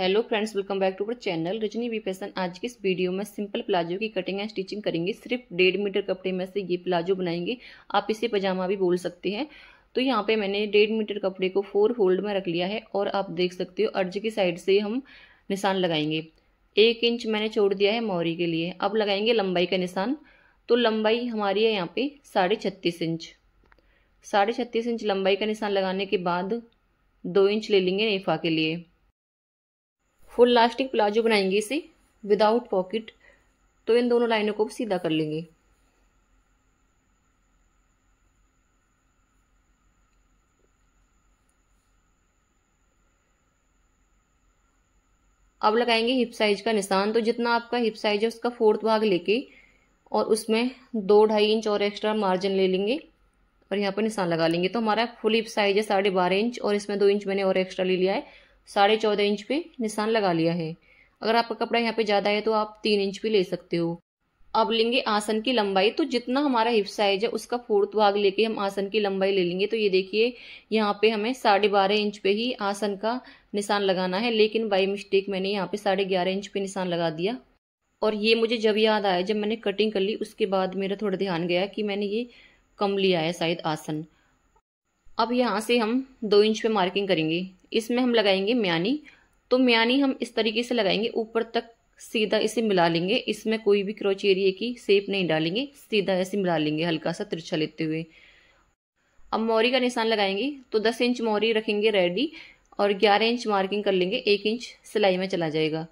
hello friends welcome back to our channel Rajni V fashion आज की इस वीडियो में सिंपल प्लाजो की कटिंग एंड स्टिचिंग करेंगे सिर्फ डेढ़ मीटर कपड़े में से ये प्लाजो बनाएंगे आप इसे पजामा भी बोल सकते हैं तो यहाँ पे मैंने डेढ़ मीटर कपड़े को फोर फोल्ड में रख लिया है और आप देख सकते हो अर्ज की साइड से हम निशान लगाएंगे एक इंच मैंने छोड़ दिया है मौरी के लिए अब लगाएंगे लंबाई का निशान तो लंबाई हमारी है यहाँ पे साढ़े छत्तीस इंच साढ़े छत्तीस इंच लंबाई का निशान लगाने के बाद दो इंच ले लेंगे नेफा के लिए फुल लास्टिक प्लाजो बनाएंगे इसे विदाउट पॉकेट तो इन दोनों लाइनों को सीधा कर लेंगे अब लगाएंगे हिप साइज का निशान तो जितना आपका हिप साइज है उसका फोर्थ भाग लेके और उसमें दो ढाई इंच और एक्स्ट्रा मार्जिन ले लेंगे और यहाँ पर निशान लगा लेंगे तो हमारा फुल हिप साइज है साढ़े बारह इंच और इसमें दो इंच मैंने और एक्स्ट्रा ले लिया है साढ़े चौदह इंच पे निशान लगा लिया है अगर आपका कपड़ा यहाँ पे ज़्यादा है तो आप तीन इंच भी ले सकते हो अब लेंगे आसन की लंबाई तो जितना हमारा हिप साइज है उसका फोर्थ भाग लेके हम आसन की लंबाई ले लेंगे तो ये देखिए यहाँ पे हमें साढ़े बारह इंच पे ही आसन का निशान लगाना है लेकिन बाई मिस्टेक मैंने यहाँ पे साढ़े ग्यारह इंच पे निशान लगा दिया और ये मुझे जब याद आया जब मैंने कटिंग कर ली उसके बाद मेरा थोड़ा ध्यान गया कि मैंने ये कम लिया है शायद आसन अब यहाँ से हम दो इंच पे मार्किंग करेंगे इसमें हम लगाएंगे म्यानी तो म्यानी हम इस तरीके से लगाएंगे ऊपर तक सीधा इसे मिला लेंगे इसमें कोई भी क्रोच एरिए की सेप नहीं डालेंगे सीधा ऐसे मिला लेंगे हल्का सा तिरछा लेते हुए अब मोरी का निशान लगाएंगे तो दस इंच मोरी रखेंगे रेडी और ग्यारह इंच मार्किंग कर लेंगे एक इंच सिलाई में चला जाएगा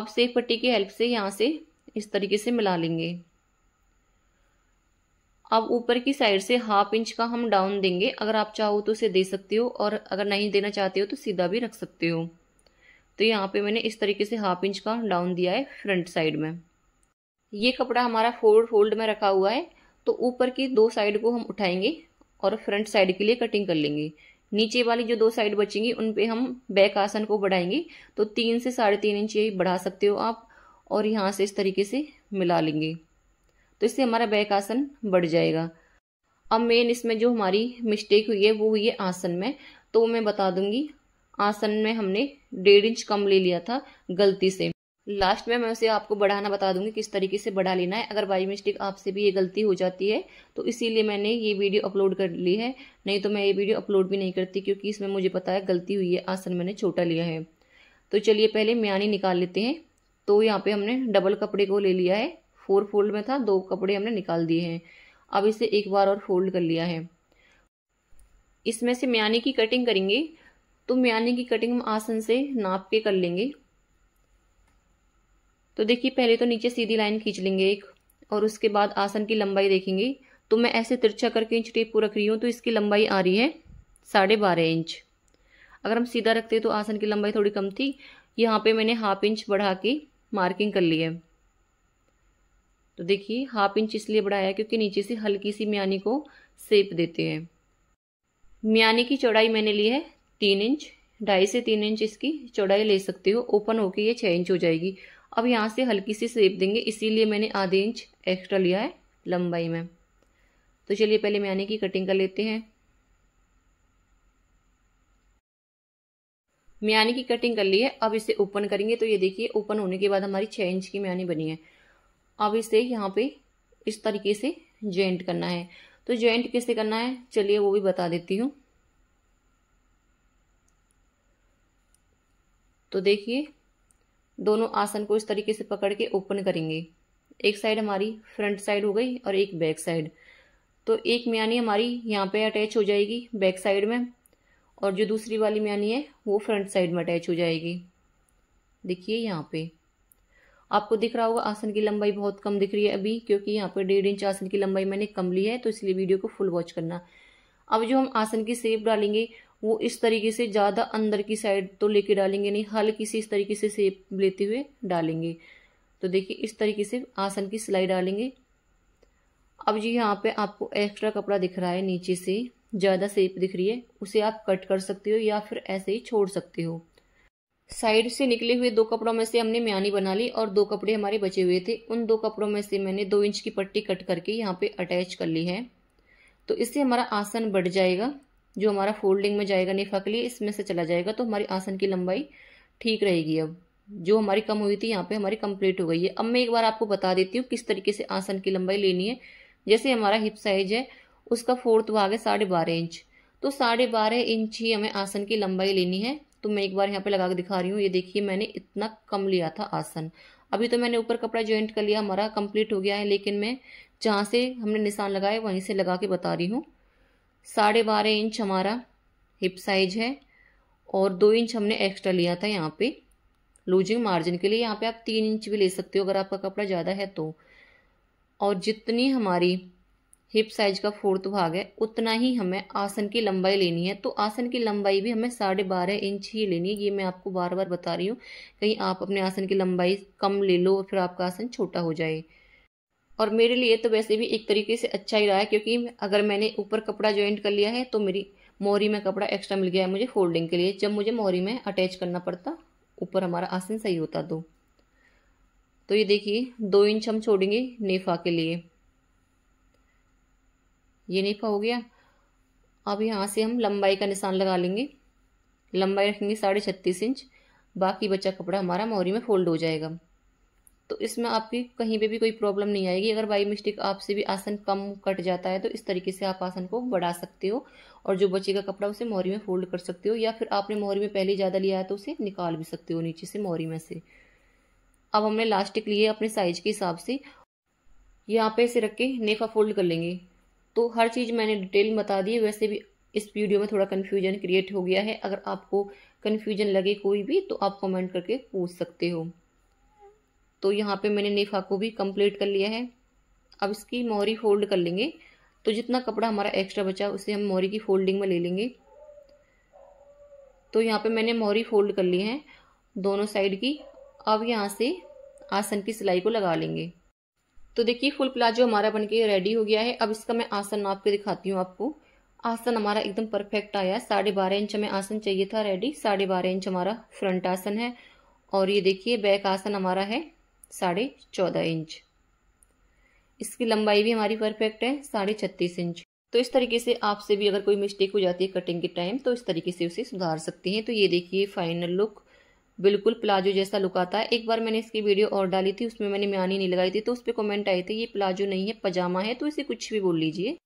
अब सेफ पट्टी की हेल्प से यहाँ से इस तरीके से मिला लेंगे अब ऊपर की साइड से हाफ इंच का हम डाउन देंगे अगर आप चाहो तो उसे दे सकते हो और अगर नहीं देना चाहते हो तो सीधा भी रख सकते हो तो यहाँ पे मैंने इस तरीके से हाफ इंच का डाउन दिया है फ्रंट साइड में ये कपड़ा हमारा फोल्ड फोल्ड में रखा हुआ है तो ऊपर की दो साइड को हम उठाएंगे और फ्रंट साइड के लिए कटिंग कर लेंगे नीचे वाली जो दो साइड बचेंगी उन पर हम बैक आसन को बढ़ाएंगे तो तीन से साढ़े तीन इंच ये बढ़ा सकते हो आप और यहाँ से इस तरीके से मिला लेंगे तो इससे हमारा बैक आसन बढ़ जाएगा अब मेन इसमें जो हमारी मिस्टेक हुई है वो हुई है आसन में तो मैं बता दूंगी आसन में हमने डेढ़ इंच कम ले लिया था गलती से लास्ट में मैं उसे आपको बढ़ाना बता दूंगी किस तरीके से बढ़ा लेना है अगर बाई मिस्टेक आपसे भी ये गलती हो जाती है तो इसीलिए मैंने ये वीडियो अपलोड कर ली है नहीं तो मैं ये वीडियो अपलोड भी नहीं करती क्योंकि इसमें मुझे पता है गलती हुई है आसन मैंने छोटा लिया है तो चलिए पहले म्यानी निकाल लेते हैं तो यहाँ पे हमने डबल कपड़े को ले लिया है फोर फोल्ड में था दो कपड़े हमने निकाल दिए हैं अब इसे एक बार और फोल्ड कर लिया है इसमें से म्याने की कटिंग करेंगे तो म्याने की कटिंग हम आसन से नाप के कर लेंगे तो देखिए पहले तो नीचे सीधी लाइन खींच लेंगे एक और उसके बाद आसन की लंबाई देखेंगे तो मैं ऐसे तिरछा करके इंच टेप को रख रही हूँ तो इसकी लंबाई आ रही है साढ़े बारह इंच अगर हम सीधा रखते तो आसन की लंबाई थोड़ी कम थी यहाँ पे मैंने हाफ इंच बढ़ा के मार्किंग कर ली है तो देखिए हाफ इंच इसलिए बढ़ाया क्योंकि नीचे से हल्की सी म्यानी को सेप देते हैं म्यानी की चौड़ाई मैंने ली है तीन इंच ढाई से तीन इंच इसकी चौड़ाई ले सकते हो ओपन होके ये छः इंच हो जाएगी अब यहाँ से हल्की सी सेप देंगे इसीलिए मैंने आधे इंच एक्स्ट्रा लिया है लंबाई में तो चलिए पहले म्यानी की कटिंग कर लेते हैं म्यानी की कटिंग कर ली है अब इसे ओपन करेंगे तो ये देखिए ओपन होने के बाद हमारी छः इंच की म्यानी बनी है अब इसे यहाँ पे इस तरीके से जॉइंट करना है तो जॉइंट कैसे करना है चलिए वो भी बता देती हूँ तो देखिए दोनों आसन को इस तरीके से पकड़ के ओपन करेंगे एक साइड हमारी फ्रंट साइड हो गई और एक बैक साइड तो एक म्यानी हमारी यहाँ पे अटैच हो जाएगी बैक साइड में और जो दूसरी वाली म्यानी है वो फ्रंट साइड में अटैच हो जाएगी देखिए यहाँ पे आपको दिख रहा होगा आसन की लंबाई बहुत कम दिख रही है अभी क्योंकि यहाँ पर डेढ़ इंच आसन की लंबाई मैंने कम ली है तो इसलिए वीडियो को फुल वॉच करना अब जो हम आसन की सेप डालेंगे वो इस तरीके से ज़्यादा अंदर की साइड तो लेके डालेंगे नहीं हल्की सी इस तरीके से सेप लेते हुए डालेंगे तो देखिए इस तरीके से आसन की सिलाई डालेंगे अब जी यहाँ पे आपको एक्स्ट्रा कपड़ा दिख रहा है नीचे से ज़्यादा सेप दिख रही है उसे आप कट कर सकते हो या फिर ऐसे ही छोड़ सकते हो साइड से निकले हुए दो कपड़ों में से हमने म्यानी बना ली और दो कपड़े हमारे बचे हुए थे उन दो कपड़ों में से मैंने दो इंच की पट्टी कट करके यहाँ पे अटैच कर ली है तो इससे हमारा आसन बढ़ जाएगा जो हमारा फोल्डिंग में जाएगा नहीं फकली इसमें से चला जाएगा तो हमारी आसन की लंबाई ठीक रहेगी अब जो हमारी कम हुई थी यहाँ पे हमारी कंप्लीट हो गई है अब मैं एक बार आपको बता देती हूँ किस तरीके से आसन की लंबाई लेनी है जैसे हमारा हिप साइज है उसका फोर्थ भाग है साढ़े बारह इंच तो साढ़े बारह इंच ही हमें आसन की लंबाई लेनी है तो मैं एक बार यहाँ पे लगा के दिखा रही हूँ ये देखिए मैंने इतना कम लिया था आसन अभी तो मैंने ऊपर कपड़ा ज्वाइंट कर लिया हमारा कंप्लीट हो गया है लेकिन मैं जहाँ से हमने निशान लगाए वहीं से लगा के बता रही हूँ साढ़े बारह इंच हमारा हिप साइज है और दो इंच हमने एक्स्ट्रा लिया था यहाँ पे लूजिंग मार्जिन के लिए यहाँ पे आप तीन इंच भी ले सकते हो अगर आपका कपड़ा ज़्यादा है तो और जितनी हमारी हिप साइज का फोर्थ भाग है उतना ही हमें आसन की लंबाई लेनी है तो आसन की लंबाई भी हमें साढ़े बारह इंच ही लेनी है ये मैं आपको बार बार बता रही हूँ कहीं आप अपने आसन की लंबाई कम ले लो और फिर आपका आसन छोटा हो जाए और मेरे लिए तो वैसे भी एक तरीके से अच्छा ही रहा है क्योंकि अगर मैंने ऊपर कपड़ा ज्वाइंट कर लिया है तो मेरी मोहरी में कपड़ा एक्स्ट्रा मिल गया है मुझे फोल्डिंग के लिए जब मुझे मोहरी में अटैच करना पड़ता ऊपर हमारा आसन सही होता तो तो ये देखिए दो इंच हम छोड़ेंगे नेफा के लिए ये नीफा हो गया अब यहाँ से हम लंबाई का निशान लगा लेंगे लंबाई रखेंगे साढ़े छत्तीस इंच बाकी बचा कपड़ा हमारा मोहरी में फोल्ड हो जाएगा तो इसमें आपकी कहीं पे भी कोई प्रॉब्लम नहीं आएगी अगर बाई मिस्टेक आपसे भी आसन कम कट जाता है तो इस तरीके से आप आसन को बढ़ा सकते हो और जो बचेगा कपड़ा उसे मोहरी में फोल्ड कर सकते हो या फिर आपने मोहरी में पहले ज़्यादा लिया है तो उसे निकाल भी सकते हो नीचे से मोहरी में से अब हमने लास्टिक लिए अपने साइज के हिसाब से यहाँ पे इसे रख के नेफा फोल्ड कर लेंगे तो हर चीज़ मैंने डिटेल में बता दी वैसे भी इस वीडियो में थोड़ा कन्फ्यूजन क्रिएट हो गया है अगर आपको कन्फ्यूजन लगे कोई भी तो आप कमेंट करके पूछ सकते हो तो यहाँ पे मैंने नेफा को भी कंप्लीट कर लिया है अब इसकी मोरी फोल्ड कर लेंगे तो जितना कपड़ा हमारा एक्स्ट्रा बचा उसे हम मोहरी की फोल्डिंग में ले लेंगे तो यहाँ पे मैंने मोरी फोल्ड कर ली है दोनों साइड की अब यहाँ से आसन की सिलाई को लगा लेंगे तो देखिए फुल प्लाजो हमारा बनके रेडी हो गया है अब इसका मैं आसन नाप के दिखाती हूँ आपको आसन हमारा एकदम परफेक्ट आया है साढ़े बारह इंच हमें आसन चाहिए था रेडी साढ़े बारह इंच हमारा फ्रंट आसन है और ये देखिए बैक आसन हमारा है साढ़े चौदह इंच इसकी लंबाई भी हमारी परफेक्ट है साढ़े छत्तीस इंच तो इस तरीके से आपसे भी अगर कोई मिस्टेक हो जाती है कटिंग के टाइम तो इस तरीके से उसे सुधार सकते हैं तो ये देखिए फाइनल लुक बिल्कुल प्लाजो जैसा लुक आता है एक बार मैंने इसकी वीडियो और डाली थी उसमें मैंने म्यानी नहीं लगाई थी तो उस पर कमेंट आई थी ये प्लाजो नहीं है पजामा है तो इसे कुछ भी बोल लीजिए